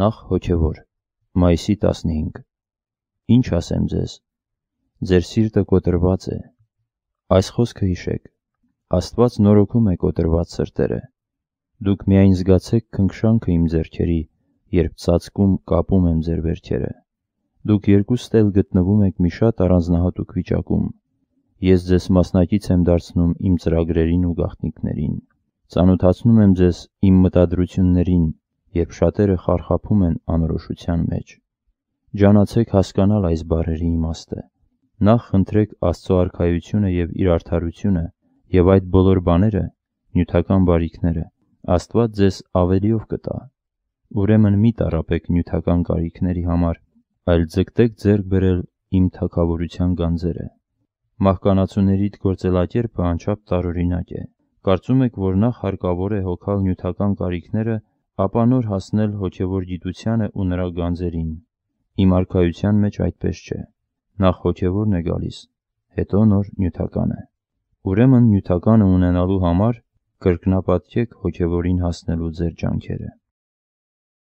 նախ հոգևոր, մայիսի 15։ Ինչ ասեմ ձեզ, ձեր սիրտը կոտրված է։ Այս խոսքը հիշեք, աստված նորոքում է կոտրված սրտերը։ Դուք միայն զգացեք քնքշանքը իմ ձերքերի, երբ ծածկում կապում եմ ձեր վերքերը։ Դուք երկուստ էլ գտնվում եք մի շատ առանձնահատուկ վիճակում։ Ես ձեզ մասնակից եմ դարձնում իմ ծրագրերին ու գաղտնիքներին։ Ծանոթացնում եմ ձեզ իմ մտադրություններին, երբ շատերը խարխափում են անորոշության մեջ։ Ջանացեք հասկանալ այս բարերի իմաստը։ Նախ խնդրեք Աստծո արքայությունը եւ իր արդարությունը եւ այդ բոլոր բաները, նյութական բարիքները, Աստված ձեզ ավելիով կտա։ Ուրեմն մի տարապեք նյութական կարիքների համար, այլ ձգտեք ձեռք բերել իմ թակավորության գանձերը։ Մահկանացուներիդ գործելակերպը անչափ տարօրինակ է։ Կարծում եք, որ նախ հարկավոր է հոգալ նյութական կարիքները ապա նոր հասնել հոգևոր գիտությանը ու նրա գանձերին։ Իմ արքայության մեջ այդպես չէ։ Նախ հոգևորն է գալիս, հետո նոր նյութականը։ Ուրեմն նյութականը ունենալու համար կրկնապատկեք հոգևորին հասնելու ձեր ջանքերը։